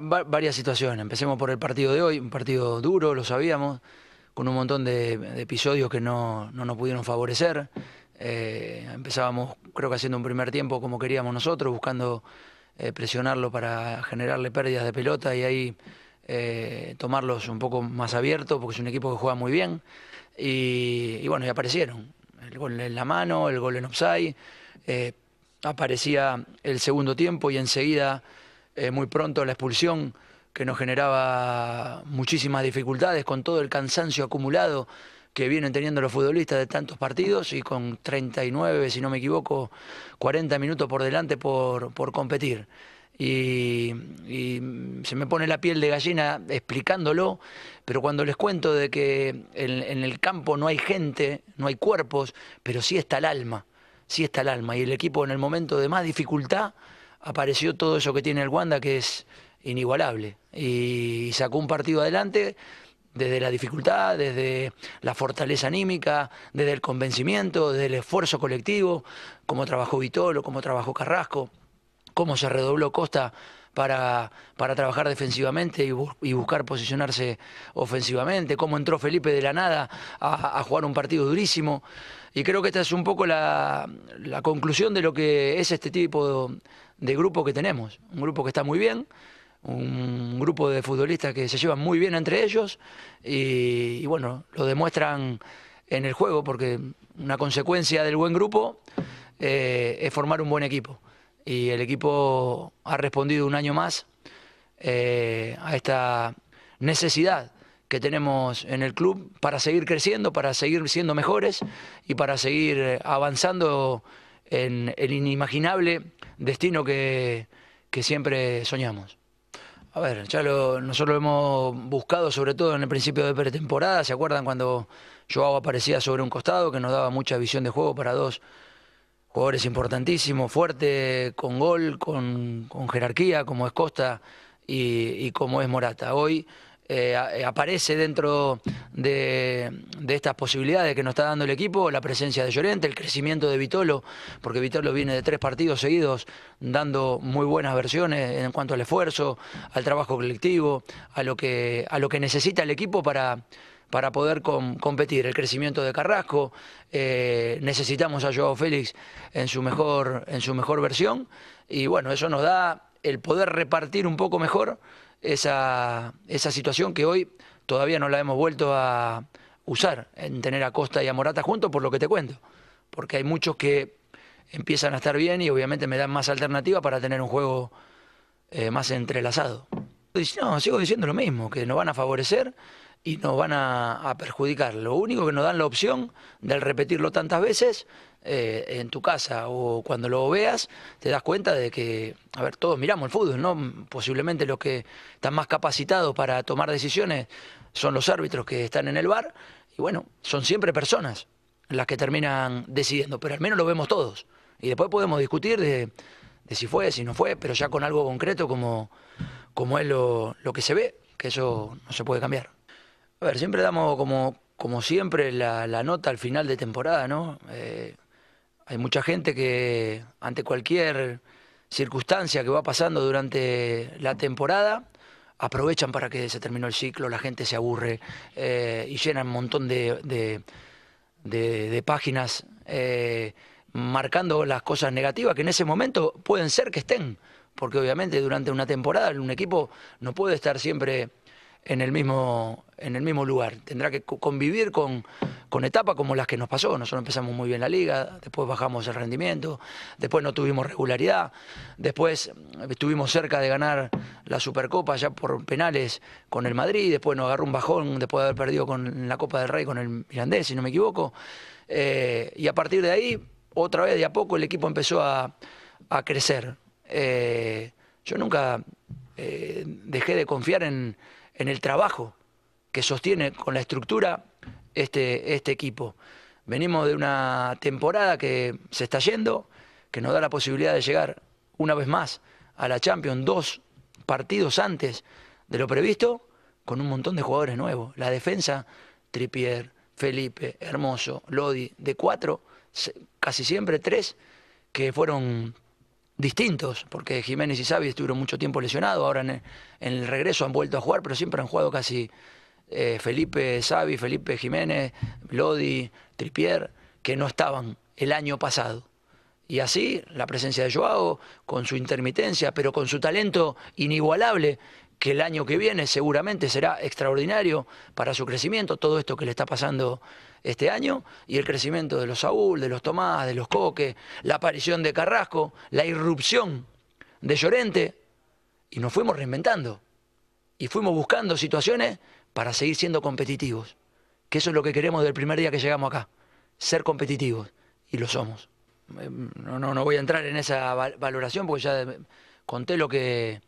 varias situaciones. Empecemos por el partido de hoy, un partido duro, lo sabíamos, con un montón de, episodios que no, nos pudieron favorecer. Eh, empezábamos, creo que haciendo un primer tiempo como queríamos nosotros, buscando eh, presionarlo para generarle pérdidas de pelota y ahí eh, tomarlos un poco más abiertos, porque es un equipo que juega muy bien. Y, bueno, y aparecieron. El gol en la mano, el gol en offside. aparecía el segundo tiempo y enseguida eh, muy pronto la expulsión que nos generaba muchísimas dificultades con todo el cansancio acumulado que vienen teniendo los futbolistas de tantos partidos y con 39, si no me equivoco, 40 minutos por delante por, competir. Y, se me pone la piel de gallina explicándolo, pero cuando les cuento de que en, en el campo no hay gente, no hay cuerpos, pero sí está el alma, sí está el alma. Y el equipo en el momento de más dificultad apareció todo eso que tiene el Wanda, que es inigualable. Y sacó un partido adelante desde la dificultad, desde la fortaleza anímica, desde el convencimiento, desde el esfuerzo colectivo, como trabajó Vitolo, como trabajó Carrasco, cómo se redobló Costa para, trabajar defensivamente y, buscar posicionarse ofensivamente, cómo entró Felipe de la nada a, jugar un partido durísimo. Y creo que esta es un poco la, conclusión de lo que es este tipo de, grupo que tenemos. Un grupo que está muy bien, un grupo de futbolistas que se llevan muy bien entre ellos y, bueno, lo demuestran en el juego porque una consecuencia del buen grupo eh, es formar un buen equipo y el equipo ha respondido un año más eh, a esta necesidad que tenemos en el club para seguir creciendo, para seguir siendo mejores y para seguir eh, avanzando en el inimaginable destino que, siempre soñamos. A ver, ya nosotros lo hemos buscado sobre todo en el principio de pretemporada, ¿se acuerdan cuando Joao aparecía sobre un costado que nos daba mucha visión de juego para dos jugadores importantísimos, fuerte, con gol, con, jerarquía, como es Costa y, como es Morata. Hoy eh, eh, aparece dentro de, de, estas posibilidades que nos está dando el equipo la presencia de Llorente, el crecimiento de Vitolo, porque Vitolo viene de tres partidos seguidos dando muy buenas versiones en cuanto al esfuerzo, al trabajo colectivo, a lo que, a lo que necesita el equipo para para poder competir. El crecimiento de Carrasco, eh, necesitamos a Joao Félix en su, mejor, en su mejor versión y bueno, eso nos da el poder repartir un poco mejor esa, situación que hoy todavía no la hemos vuelto a usar, en tener a Costa y a Morata juntos, por lo que te cuento, porque hay muchos que empiezan a estar bien y obviamente me dan más alternativa para tener un juego eh, más entrelazado. No, sigo diciendo lo mismo, que nos van a favorecer y nos van a, perjudicar. Lo único que nos dan la opción de repetirlo tantas veces eh, en tu casa o cuando lo veas, te das cuenta de que, a ver, todos miramos el fútbol, ¿no? Posiblemente los que están más capacitados para tomar decisiones son los árbitros que están en el bar y bueno, son siempre personas las que terminan decidiendo, pero al menos lo vemos todos. Y después podemos discutir de, si fue, si no fue, pero ya con algo concreto como, como es lo que se ve, que eso no se puede cambiar. A ver, siempre damos como, como siempre la, nota al final de temporada, ¿no? Eh, hay mucha gente que ante cualquier circunstancia que va pasando durante la temporada, aprovechan para que se terminó el ciclo, la gente se aburre eh, y llenan un montón de, páginas eh, marcando las cosas negativas que en ese momento pueden ser que estén, porque obviamente durante una temporada un equipo no puede estar siempre en el mismo, en el mismo lugar. Tendrá que convivir con, con etapas como las que nos pasó. Nosotros empezamos muy bien la liga, después bajamos el rendimiento, después no tuvimos regularidad, después mm, estuvimos cerca de ganar la Supercopa ya por penales con el Madrid, después nos agarró un bajón después de haber perdido con la Copa del Rey con el Mirandés, si no me equivoco. Eh, y a partir de ahí, otra vez de a poco, el equipo empezó a, crecer. Eh, yo nunca eh, dejé de confiar en, el trabajo que sostiene con la estructura este, este equipo. Venimos de una temporada que se está yendo, que nos da la posibilidad de llegar una vez más a la Champions dos partidos antes de lo previsto, con un montón de jugadores nuevos. La defensa, Tripier, Felipe, Hermoso, Lodi, de cuatro, casi siempre tres que fueron distintos, porque Jiménez y Xavi estuvieron mucho tiempo lesionados, ahora en el, regreso han vuelto a jugar, pero siempre han jugado casi eh, Felipe Xavi, Felipe Jiménez, Lodi, Tripier, que no estaban el año pasado. Y así, la presencia de Joao, con su intermitencia, pero con su talento inigualable, que el año que viene seguramente será extraordinario para su crecimiento, todo esto que le está pasando este año, y el crecimiento de los Saúl, de los Tomás, de los Coque, la aparición de Carrasco, la irrupción de Llorente, y nos fuimos reinventando, y fuimos buscando situaciones para seguir siendo competitivos, que eso es lo que queremos del primer día que llegamos acá, ser competitivos, y lo somos. Em, no, no voy a entrar en esa valoración porque ya conté lo que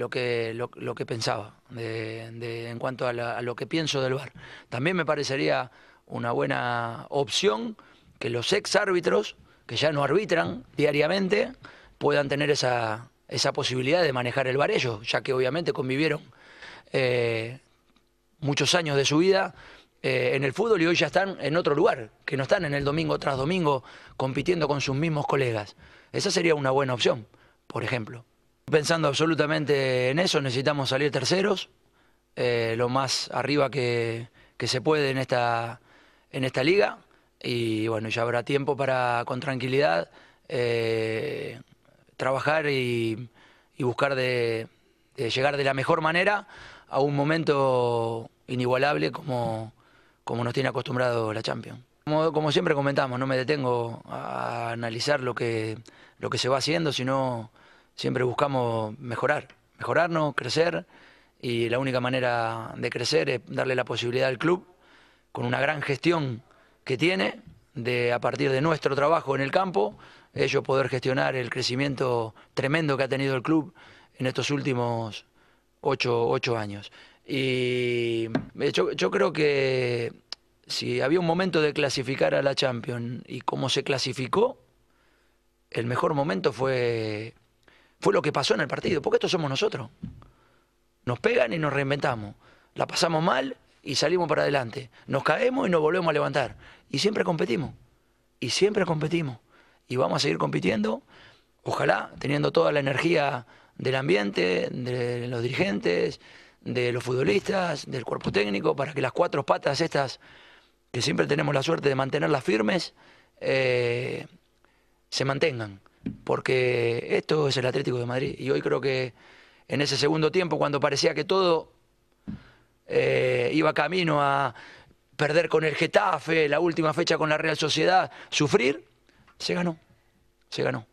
lo que, lo, que pensaba de, en cuanto a, lo que pienso del bar También me parecería una buena opción que los ex árbitros, que ya no arbitran diariamente, puedan tener esa, esa posibilidad de manejar el bar ellos, ya que obviamente convivieron eh, muchos años de su vida eh, en el fútbol y hoy ya están en otro lugar, que no están en el domingo tras domingo compitiendo con sus mismos colegas. Esa sería una buena opción, por ejemplo pensando absolutamente en eso, necesitamos salir terceros, eh, lo más arriba que, que, se puede en esta, en esta liga. Y bueno, ya habrá tiempo para con tranquilidad eh, trabajar y, buscar de, llegar de la mejor manera a un momento inigualable como, como nos tiene acostumbrado la Champions. Como, siempre comentamos, no me detengo a analizar lo que, lo que se va haciendo, sino siempre buscamos mejorar, mejorarnos, crecer y la única manera de crecer es darle la posibilidad al club, con una gran gestión que tiene, de a partir de nuestro trabajo en el campo, ellos poder gestionar el crecimiento tremendo que ha tenido el club en estos últimos ocho, años. Y eh, yo, yo creo que si había un momento de clasificar a la Champions y cómo se clasificó, el mejor momento fue fue lo que pasó en el partido, porque estos somos nosotros. Nos pegan y nos reinventamos. La pasamos mal y salimos para adelante. Nos caemos y nos volvemos a levantar. Y siempre competimos. Y siempre competimos. Y vamos a seguir compitiendo, ojalá, teniendo toda la energía del ambiente, de los dirigentes, de los futbolistas, del cuerpo técnico, para que las cuatro patas estas, que siempre tenemos la suerte de mantenerlas firmes, eh, se mantengan porque esto es el Atlético de Madrid. Y hoy creo que en ese segundo tiempo, cuando parecía que todo eh, iba camino a perder con el Getafe, la última fecha con la Real Sociedad, sufrir, se ganó, se ganó.